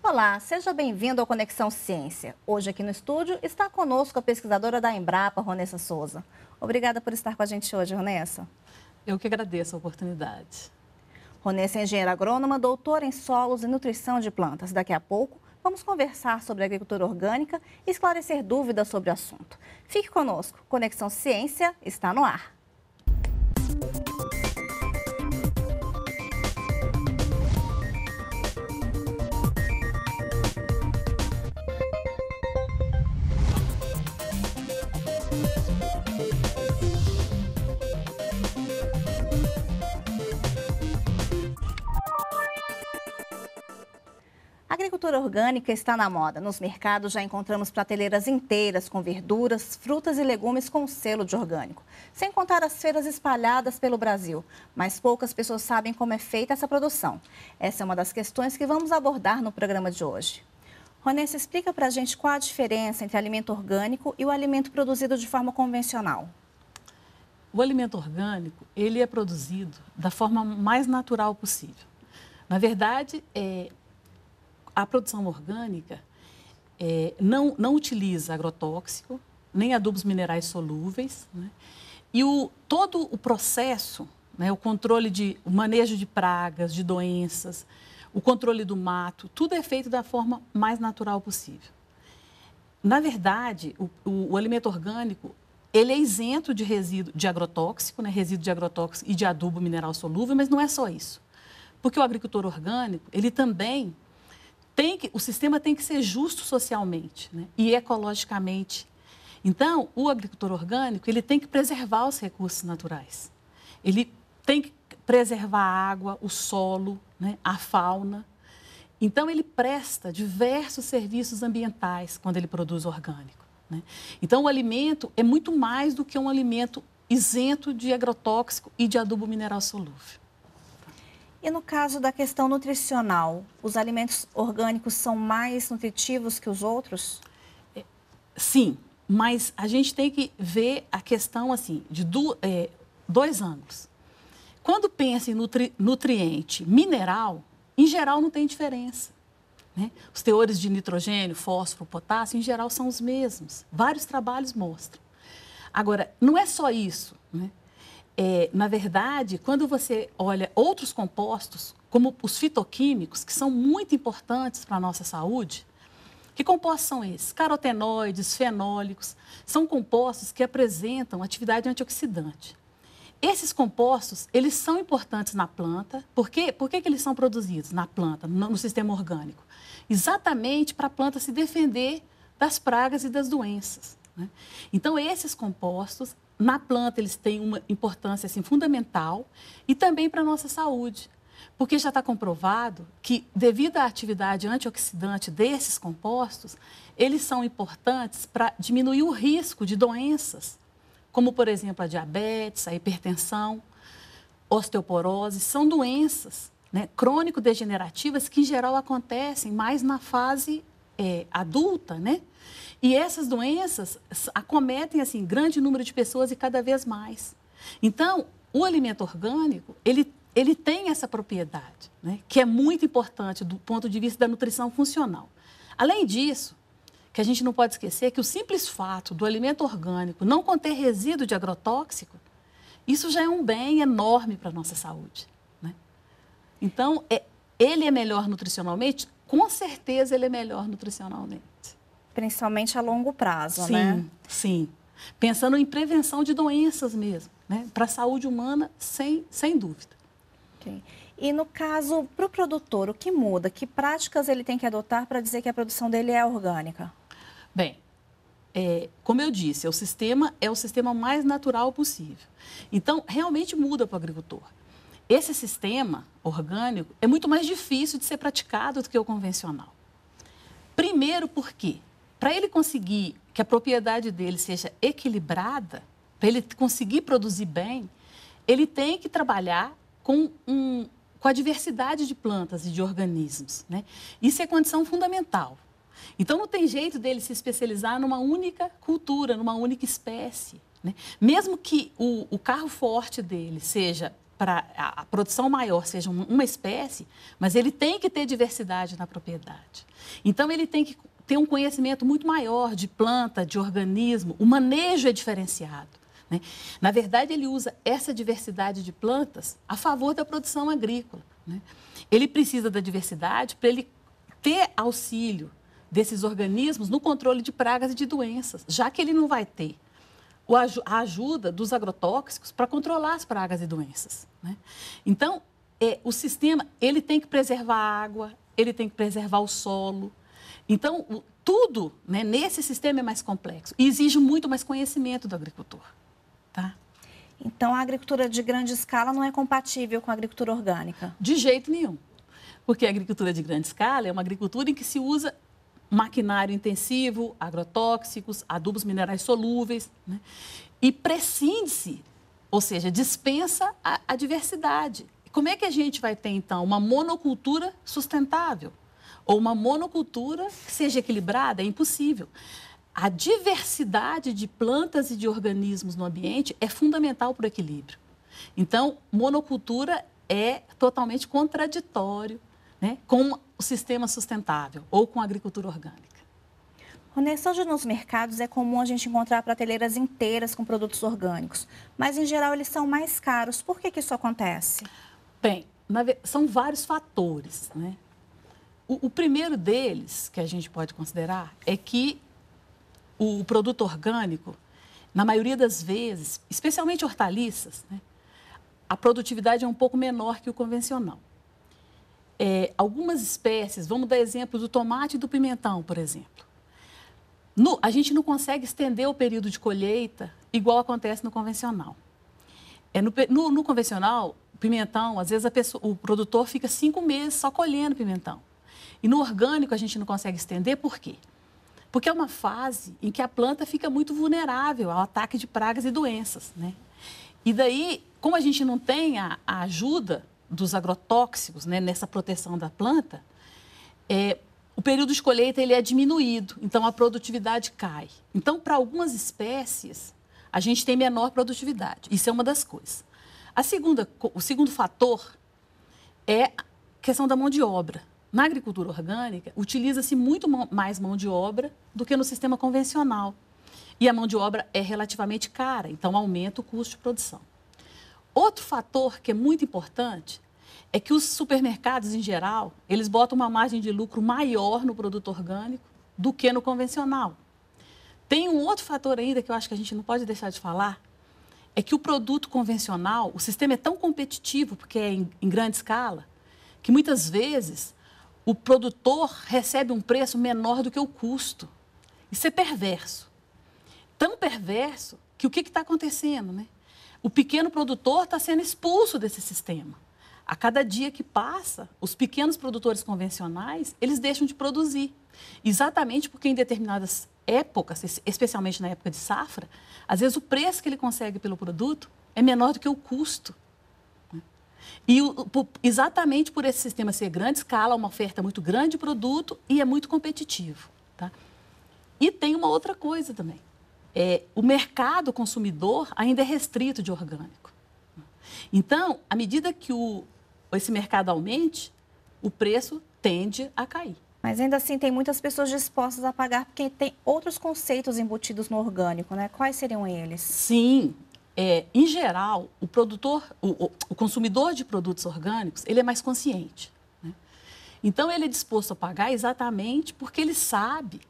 Olá, seja bem-vindo ao Conexão Ciência. Hoje aqui no estúdio está conosco a pesquisadora da Embrapa, Ronessa Souza. Obrigada por estar com a gente hoje, Ronessa. Eu que agradeço a oportunidade. Ronessa é engenheira agrônoma, doutora em solos e nutrição de plantas. Daqui a pouco vamos conversar sobre agricultura orgânica e esclarecer dúvidas sobre o assunto. Fique conosco. Conexão Ciência está no ar. agricultura orgânica está na moda. Nos mercados já encontramos prateleiras inteiras com verduras, frutas e legumes com selo de orgânico. Sem contar as feiras espalhadas pelo Brasil. Mas poucas pessoas sabem como é feita essa produção. Essa é uma das questões que vamos abordar no programa de hoje. Ronessa, explica para a gente qual a diferença entre alimento orgânico e o alimento produzido de forma convencional. O alimento orgânico, ele é produzido da forma mais natural possível. Na verdade, é, a produção orgânica é, não, não utiliza agrotóxico, nem adubos minerais solúveis. Né? E o, todo o processo, né, o controle de o manejo de pragas, de doenças, o controle do mato, tudo é feito da forma mais natural possível. Na verdade, o, o, o alimento orgânico ele é isento de resíduo de agrotóxico, né, resíduo de agrotóxico e de adubo mineral solúvel, mas não é só isso, porque o agricultor orgânico ele também tem que, o sistema tem que ser justo socialmente né? e ecologicamente. Então, o agricultor orgânico ele tem que preservar os recursos naturais. Ele tem que preservar a água, o solo, né? a fauna. Então, ele presta diversos serviços ambientais quando ele produz orgânico. Né? Então, o alimento é muito mais do que um alimento isento de agrotóxico e de adubo mineral solúvel. E no caso da questão nutricional, os alimentos orgânicos são mais nutritivos que os outros? É, sim, mas a gente tem que ver a questão assim de do, é, dois ângulos. Quando pensa em nutri, nutriente mineral, em geral não tem diferença. Né? Os teores de nitrogênio, fósforo, potássio, em geral são os mesmos. Vários trabalhos mostram. Agora, não é só isso. Né? É, na verdade, quando você olha outros compostos, como os fitoquímicos, que são muito importantes para a nossa saúde, que compostos são esses? Carotenoides, fenólicos, são compostos que apresentam atividade antioxidante. Esses compostos, eles são importantes na planta. Por quê? Por que, que eles são produzidos na planta, no, no sistema orgânico? Exatamente para a planta se defender das pragas e das doenças. Né? Então, esses compostos, na planta eles têm uma importância assim, fundamental e também para a nossa saúde. Porque já está comprovado que, devido à atividade antioxidante desses compostos, eles são importantes para diminuir o risco de doenças, como, por exemplo, a diabetes, a hipertensão, osteoporose. São doenças né, crônico-degenerativas que, em geral, acontecem mais na fase é, adulta, né? E essas doenças acometem assim grande número de pessoas e cada vez mais. Então, o alimento orgânico, ele ele tem essa propriedade, né, que é muito importante do ponto de vista da nutrição funcional. Além disso, que a gente não pode esquecer que o simples fato do alimento orgânico não conter resíduo de agrotóxico, isso já é um bem enorme para a nossa saúde. Né? Então, é, ele é melhor nutricionalmente? Com certeza ele é melhor nutricionalmente principalmente a longo prazo, sim, né? Sim, Pensando em prevenção de doenças mesmo, né? Para a saúde humana, sem, sem dúvida. Okay. E no caso, para o produtor, o que muda? Que práticas ele tem que adotar para dizer que a produção dele é orgânica? Bem, é, como eu disse, é o sistema é o sistema mais natural possível. Então, realmente muda para o agricultor. Esse sistema orgânico é muito mais difícil de ser praticado do que o convencional. Primeiro, porque para ele conseguir que a propriedade dele seja equilibrada, para ele conseguir produzir bem, ele tem que trabalhar com, um, com a diversidade de plantas e de organismos. Né? Isso é condição fundamental. Então, não tem jeito dele se especializar numa única cultura, numa única espécie. Né? Mesmo que o, o carro forte dele seja para a, produção maior seja uma espécie, mas ele tem que ter diversidade na propriedade. Então ele tem que tem um conhecimento muito maior de planta, de organismo, o manejo é diferenciado. Né? Na verdade, ele usa essa diversidade de plantas a favor da produção agrícola. Né? Ele precisa da diversidade para ele ter auxílio desses organismos no controle de pragas e de doenças, já que ele não vai ter a ajuda dos agrotóxicos para controlar as pragas e doenças. Né? Então, é, o sistema ele tem que preservar a água, ele tem que preservar o solo, então, tudo né, nesse sistema é mais complexo e exige muito mais conhecimento do agricultor. Tá? Então, a agricultura de grande escala não é compatível com a agricultura orgânica? De jeito nenhum. Porque a agricultura de grande escala é uma agricultura em que se usa maquinário intensivo, agrotóxicos, adubos minerais solúveis, né? e prescinde-se, ou seja, dispensa a, a diversidade. Como é que a gente vai ter, então, uma monocultura sustentável? ou uma monocultura que seja equilibrada, é impossível. A diversidade de plantas e de organismos no ambiente é fundamental para o equilíbrio. Então, monocultura é totalmente contraditório né, com o sistema sustentável ou com a agricultura orgânica. Vanessa, hoje nos mercados é comum a gente encontrar prateleiras inteiras com produtos orgânicos, mas em geral eles são mais caros. Por que, que isso acontece? Bem, são vários fatores. Né? O, o primeiro deles, que a gente pode considerar, é que o, o produto orgânico, na maioria das vezes, especialmente hortaliças, né, a produtividade é um pouco menor que o convencional. É, algumas espécies, vamos dar exemplo do tomate e do pimentão, por exemplo. No, a gente não consegue estender o período de colheita igual acontece no convencional. É no, no, no convencional, pimentão, às vezes pessoa, o produtor fica cinco meses só colhendo pimentão. E no orgânico a gente não consegue estender, por quê? Porque é uma fase em que a planta fica muito vulnerável ao ataque de pragas e doenças, né? E daí, como a gente não tem a, a ajuda dos agrotóxicos né, nessa proteção da planta, é, o período de colheita ele é diminuído, então a produtividade cai. Então, para algumas espécies, a gente tem menor produtividade. Isso é uma das coisas. A segunda, o segundo fator é a questão da mão de obra. Na agricultura orgânica, utiliza-se muito mais mão de obra do que no sistema convencional. E a mão de obra é relativamente cara, então aumenta o custo de produção. Outro fator que é muito importante é que os supermercados, em geral, eles botam uma margem de lucro maior no produto orgânico do que no convencional. Tem um outro fator ainda que eu acho que a gente não pode deixar de falar, é que o produto convencional, o sistema é tão competitivo, porque é em, em grande escala, que muitas vezes o produtor recebe um preço menor do que o custo. Isso é perverso. Tão perverso que o que está acontecendo? Né? O pequeno produtor está sendo expulso desse sistema. A cada dia que passa, os pequenos produtores convencionais, eles deixam de produzir. Exatamente porque em determinadas épocas, especialmente na época de safra, às vezes o preço que ele consegue pelo produto é menor do que o custo. E exatamente por esse sistema ser grande escala, uma oferta muito grande de produto e é muito competitivo. Tá? E tem uma outra coisa também. É, o mercado consumidor ainda é restrito de orgânico. Então, à medida que o, esse mercado aumente, o preço tende a cair. Mas ainda assim, tem muitas pessoas dispostas a pagar porque tem outros conceitos embutidos no orgânico, né? Quais seriam eles? Sim, é, em geral, o produtor, o, o, consumidor de produtos orgânicos, ele é mais consciente. Né? Então, ele é disposto a pagar exatamente porque ele sabe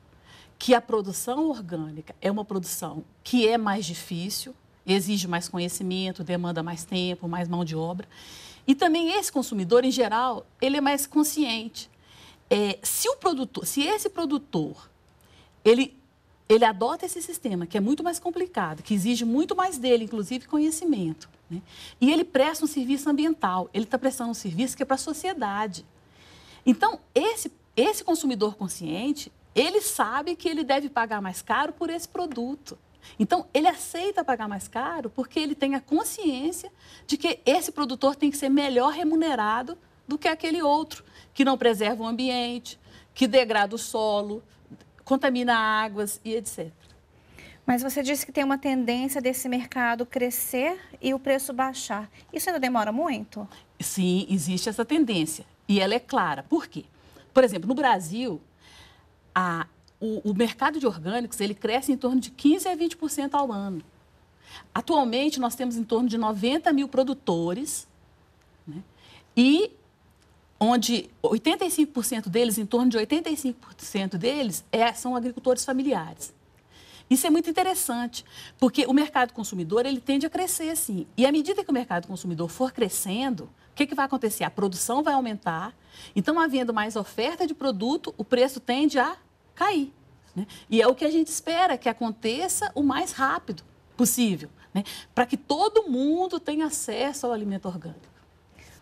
que a produção orgânica é uma produção que é mais difícil, exige mais conhecimento, demanda mais tempo, mais mão de obra. E também esse consumidor, em geral, ele é mais consciente. É, se o produtor, se esse produtor, ele ele adota esse sistema, que é muito mais complicado, que exige muito mais dele, inclusive conhecimento. Né? E ele presta um serviço ambiental, ele está prestando um serviço que é para a sociedade. Então, esse, esse consumidor consciente, ele sabe que ele deve pagar mais caro por esse produto. Então, ele aceita pagar mais caro porque ele tem a consciência de que esse produtor tem que ser melhor remunerado do que aquele outro, que não preserva o ambiente, que degrada o solo, contamina águas e etc. Mas você disse que tem uma tendência desse mercado crescer e o preço baixar. Isso ainda demora muito? Sim, existe essa tendência. E ela é clara. Por quê? Por exemplo, no Brasil, a, o, o, mercado de orgânicos ele cresce em torno de 15% a 20% ao ano. Atualmente, nós temos em torno de 90 mil produtores né? e onde 85% deles, em torno de 85% deles, é, são agricultores familiares. Isso é muito interessante, porque o mercado consumidor ele tende a crescer assim. E à medida que o mercado consumidor for crescendo, o que, que vai acontecer? A produção vai aumentar, então, havendo mais oferta de produto, o preço tende a cair. Né? E é o que a gente espera que aconteça o mais rápido possível, né? para que todo mundo tenha acesso ao alimento orgânico.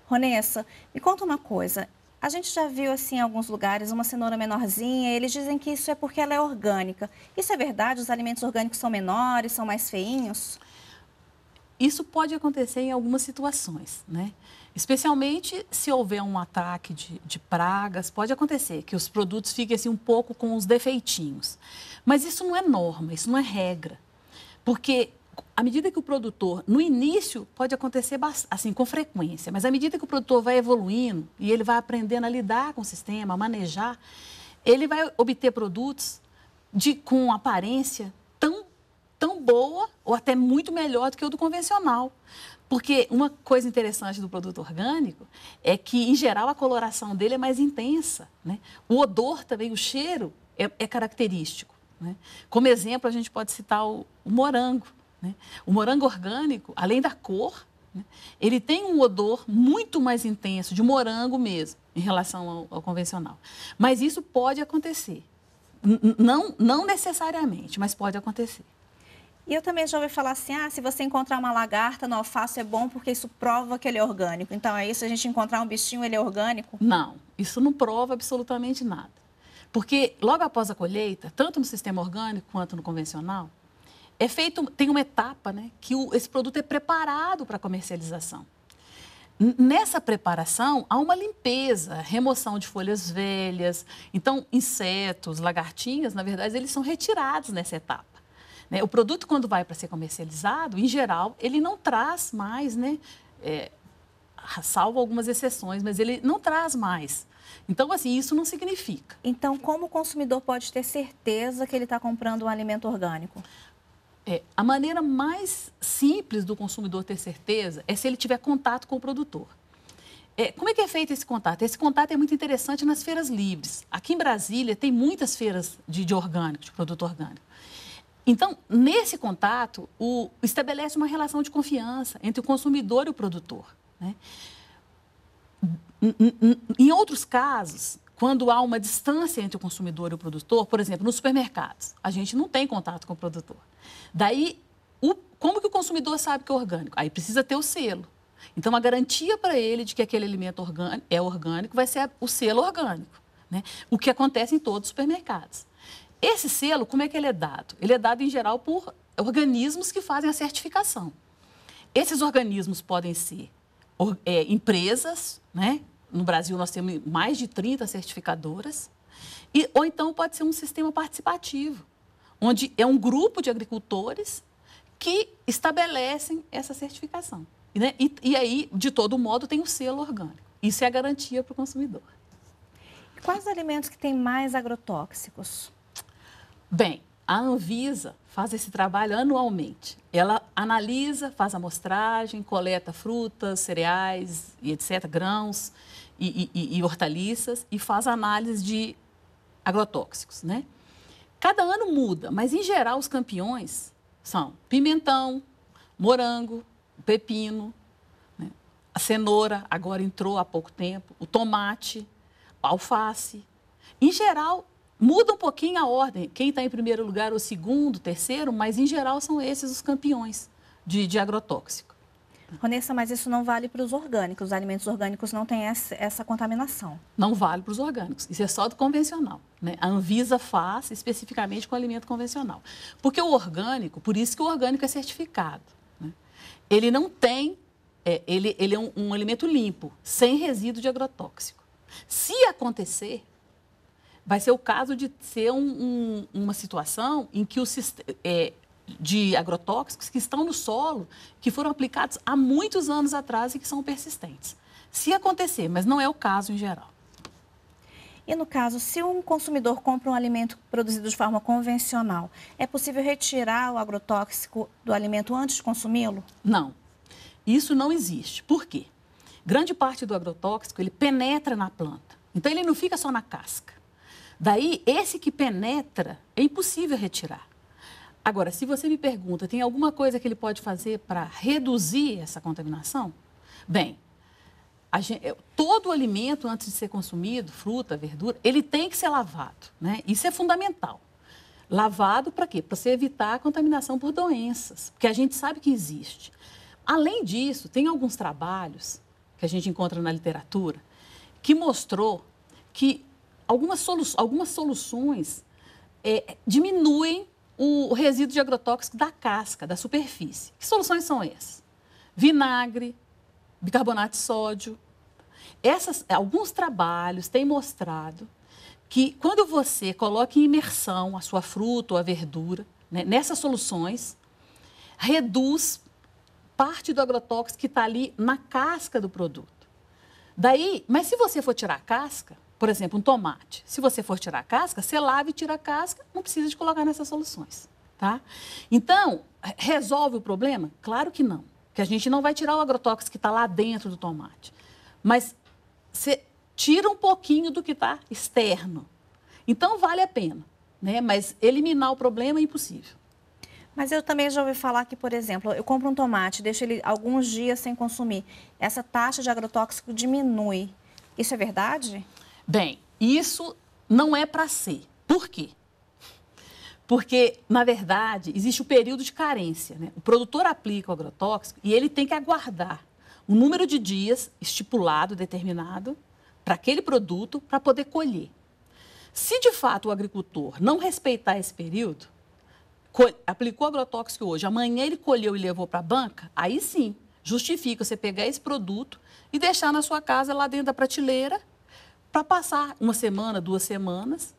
Ronessa, me conta uma coisa. A gente já viu assim em alguns lugares uma cenoura menorzinha, eles dizem que isso é porque ela é orgânica. Isso é verdade? Os alimentos orgânicos são menores, são mais feinhos? Isso pode acontecer em algumas situações, né? Especialmente se houver um ataque de, de, pragas, pode acontecer que os produtos fiquem assim um pouco com os defeitinhos. Mas isso não é norma, isso não é regra. Porque à medida que o produtor, no início, pode acontecer assim com frequência, mas à medida que o produtor vai evoluindo e ele vai aprendendo a lidar com o sistema, a manejar, ele vai obter produtos de com aparência tão tão boa ou até muito melhor do que o do convencional. Porque uma coisa interessante do produto orgânico é que, em geral, a coloração dele é mais intensa. Né? O odor também, o cheiro é, é característico. Né? Como exemplo, a gente pode citar o, o morango. Né? O morango orgânico, além da cor, né? ele tem um odor muito mais intenso, de morango mesmo, em relação ao, ao convencional. Mas isso pode acontecer. não, não necessariamente, mas pode acontecer. E eu também já ouvi falar assim, ah, se você encontrar uma lagarta no alface é bom porque isso prova que ele é orgânico. Então é isso, a gente encontrar um bichinho, ele é orgânico? Não, isso não prova absolutamente nada. Porque logo após a colheita, tanto no sistema orgânico quanto no convencional, é feito, tem uma etapa né, que o, esse produto é preparado para comercialização. Nessa preparação, há uma limpeza, remoção de folhas velhas. Então, insetos, lagartinhas, na verdade, eles são retirados nessa etapa. Né? O produto, quando vai para ser comercializado, em geral, ele não traz mais, né? É, salvo algumas exceções, mas ele não traz mais. Então, assim, isso não significa. Então, como o consumidor pode ter certeza que ele está comprando um alimento orgânico? É, a maneira mais simples do consumidor ter certeza é se ele tiver contato com o produtor. É, como é que é feito esse contato? Esse contato é muito interessante nas feiras livres. Aqui em Brasília tem muitas feiras de, de orgânico, de produto orgânico. Então, nesse contato, o, estabelece uma relação de confiança entre o consumidor e o produtor. Né? Em outros casos, quando há uma distância entre o consumidor e o produtor, por exemplo, nos supermercados, a gente não tem contato com o produtor. Daí, o, como que o consumidor sabe que é orgânico? Aí precisa ter o selo. Então, a garantia para ele de que aquele alimento orgânico, é orgânico vai ser o selo orgânico, né? o que acontece em todos os supermercados. Esse selo, como é que ele é dado? Ele é dado, em geral, por organismos que fazem a certificação. Esses organismos podem ser é, empresas, né? no Brasil nós temos mais de 30 certificadoras. E, ou então pode ser um sistema participativo, onde é um grupo de agricultores que estabelecem essa certificação. Né? E, e aí, de todo modo, tem o selo orgânico. Isso é a garantia para o consumidor. Quais os alimentos que têm mais agrotóxicos? Bem, a Anvisa faz esse trabalho anualmente. Ela analisa, faz amostragem, coleta frutas, cereais e etc., grãos, e, e, e hortaliças e faz análise de agrotóxicos, né? Cada ano muda, mas em geral os campeões são pimentão, morango, pepino, né? a cenoura agora entrou há pouco tempo, o tomate, a alface. Em geral muda um pouquinho a ordem. Quem está em primeiro lugar, o segundo, terceiro, mas em geral são esses os campeões de, de agrotóxico. Vanessa, mas isso não vale para os orgânicos. Os alimentos orgânicos não têm essa contaminação. Não vale para os orgânicos. Isso é só do convencional. Né? A Anvisa faz especificamente com o alimento convencional. Porque o orgânico, por isso que o orgânico é certificado. Né? Ele não tem, é, ele, ele é um, um alimento limpo, sem resíduo de agrotóxico. Se acontecer, vai ser o caso de ser um, um, uma situação em que o, é, de agrotóxicos que estão no solo, que foram aplicados há muitos anos atrás e que são persistentes. Se acontecer, mas não é o caso em geral. E no caso, se um consumidor compra um alimento produzido de forma convencional, é possível retirar o agrotóxico do alimento antes de consumi-lo? Não. Isso não existe. Por quê? Grande parte do agrotóxico ele penetra na planta. Então ele não fica só na casca. Daí esse que penetra é impossível retirar. Agora, se você me pergunta, tem alguma coisa que ele pode fazer para reduzir essa contaminação? Bem, gente, todo alimento antes de ser consumido, fruta, verdura, ele tem que ser lavado, né? Isso é fundamental. Lavado para quê? Para você evitar a contaminação por doenças, porque a gente sabe que existe. Além disso, tem alguns trabalhos que a gente encontra na literatura que mostrou que algumas, solu algumas soluções é, diminuem o resíduo de agrotóxico da casca, da superfície. Que soluções são essas? Vinagre, bicarbonato de sódio. Essas, alguns trabalhos têm mostrado que quando você coloca em imersão a sua fruta ou a verdura, né, nessas soluções, reduz parte do agrotóxico que está ali na casca do produto. Daí, mas se você for tirar a casca, por exemplo, um tomate. Se você for tirar a casca, você lava e tira a casca, não precisa de colocar nessas soluções. Tá? Então, resolve o problema? Claro que não. Que a gente não vai tirar o agrotóxico que está lá dentro do tomate. Mas você tira um pouquinho do que está externo. Então, vale a pena. Né? Mas eliminar o problema é impossível. Mas eu também já ouvi falar que, por exemplo, eu compro um tomate, deixo ele alguns dias sem consumir. Essa taxa de agrotóxico diminui. Isso é verdade? Bem, isso não é para ser. Por quê? Porque, na verdade, existe o período de carência. Né? O produtor aplica o agrotóxico e ele tem que aguardar o um número de dias estipulado, determinado, para aquele produto, para poder colher. Se de fato o agricultor não respeitar esse período, aplicou agrotóxico hoje, amanhã ele colheu e levou para a banca, aí sim, justifica você pegar esse produto e deixar na sua casa lá dentro da prateleira para passar uma semana, duas semanas,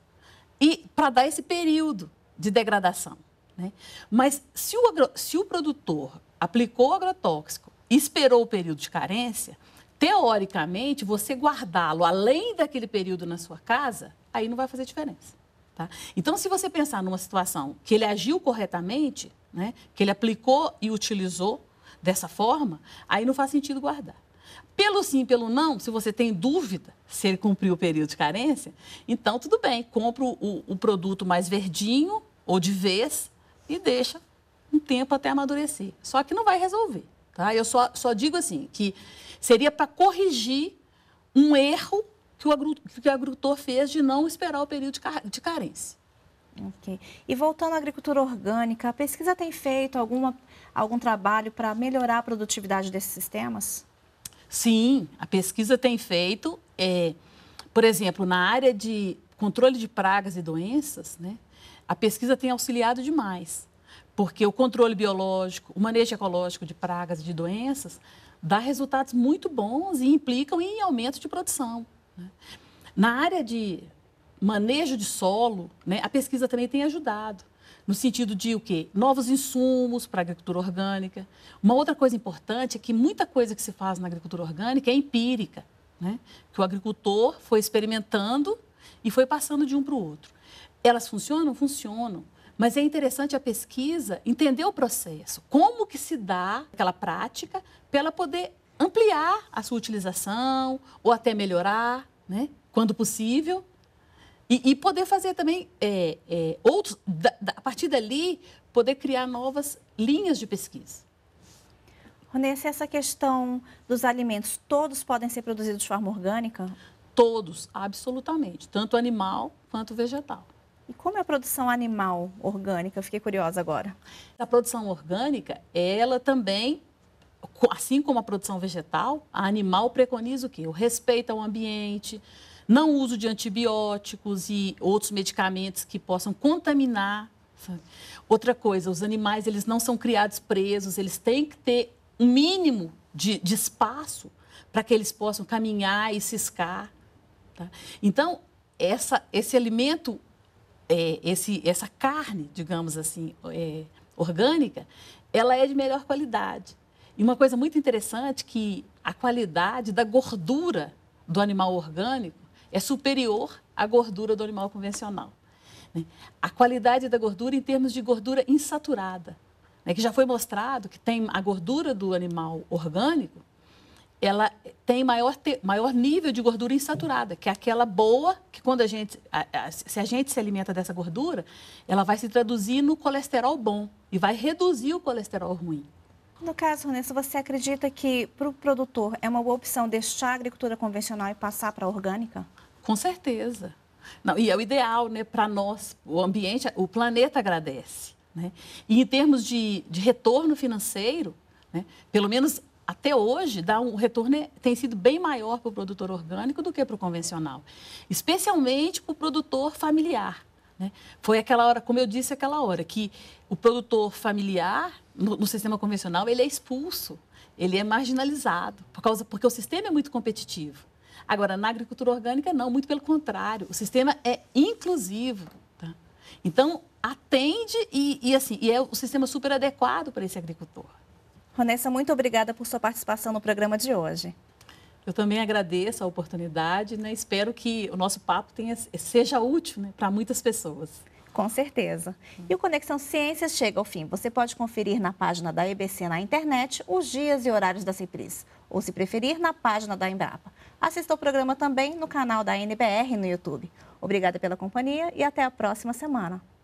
e para dar esse período de degradação. Né? Mas se o, agro, se o produtor aplicou o agrotóxico e esperou o período de carência, teoricamente, você guardá-lo além daquele período na sua casa, aí não vai fazer diferença. Tá? Então, se você pensar numa situação que ele agiu corretamente, né, que ele aplicou e utilizou dessa forma, aí não faz sentido guardar. Pelo sim, pelo não, se você tem dúvida se ele cumpriu o período de carência, então tudo bem, compra o, o produto mais verdinho ou de vez e deixa um tempo até amadurecer. Só que não vai resolver, tá? Eu só, só digo assim, que seria para corrigir um erro que o, agru, que o agricultor fez de não esperar o período de, car de carência. ok E voltando à agricultura orgânica, a pesquisa tem feito alguma, algum trabalho para melhorar a produtividade desses sistemas? Sim, a pesquisa tem feito, é, por exemplo, na área de controle de pragas e doenças, né, a pesquisa tem auxiliado demais, porque o controle biológico, o manejo ecológico de pragas e de doenças dá resultados muito bons e implicam em aumento de produção. Né? Na área de manejo de solo, né, a pesquisa também tem ajudado no sentido de o quê? Novos insumos para a agricultura orgânica. Uma outra coisa importante é que muita coisa que se faz na agricultura orgânica é empírica, né? que o agricultor foi experimentando e foi passando de um para o outro. Elas funcionam? Funcionam. Mas é interessante a pesquisa entender o processo, como que se dá aquela prática para ela poder ampliar a sua utilização ou até melhorar, né? quando possível, e, e poder fazer também é, é, outros, da, da, a partir dali, poder criar novas linhas de pesquisa. Ronessa, essa questão dos alimentos, todos podem ser produzidos de forma orgânica? Todos, absolutamente, tanto animal quanto vegetal. E como é a produção animal orgânica? fiquei curiosa agora. A produção orgânica, ela também, assim como a produção vegetal, a animal preconiza o quê? O respeito ao ambiente, não uso de antibióticos e outros medicamentos que possam contaminar. Outra coisa, os animais eles não são criados presos, eles têm que ter um mínimo de, de espaço para que eles possam caminhar e ciscar. Tá? Então, essa, esse alimento, é, esse, essa carne, digamos assim, é, orgânica, ela é de melhor qualidade. E uma coisa muito interessante é que a qualidade da gordura do animal orgânico é superior à gordura do animal convencional. Né? A qualidade da gordura em termos de gordura insaturada, né, que já foi mostrado que tem a gordura do animal orgânico, ela tem maior, te, maior nível de gordura insaturada, que é aquela boa, que quando a gente, a, a, se a gente se alimenta dessa gordura, ela vai se traduzir no colesterol bom e vai reduzir o colesterol ruim. No caso, Vanessa, você acredita que para o produtor é uma boa opção deixar a agricultura convencional e passar para a orgânica? Com certeza. Não, e é o ideal né, para nós, o ambiente, o planeta agradece. Né? E em termos de, de retorno financeiro, né, pelo menos até hoje, dá um, o retorno né, tem sido bem maior para o produtor orgânico do que para o convencional, especialmente para o produtor familiar. Né? Foi aquela hora, como eu disse aquela hora, que o produtor familiar, no, no sistema convencional, ele é expulso, ele é marginalizado, por causa, porque o sistema é muito competitivo. Agora, na agricultura orgânica, não, muito pelo contrário. O sistema é inclusivo. Tá? Então, atende e, e, assim, e é o sistema super adequado para esse agricultor. Vanessa, muito obrigada por sua participação no programa de hoje. Eu também agradeço a oportunidade, né? espero que o nosso papo tenha, seja útil né, para muitas pessoas. Com certeza. E o Conexão Ciências chega ao fim. Você pode conferir na página da EBC na internet os dias e horários da reprises, ou se preferir, na página da Embrapa. Assista o programa também no canal da NBR no YouTube. Obrigada pela companhia e até a próxima semana.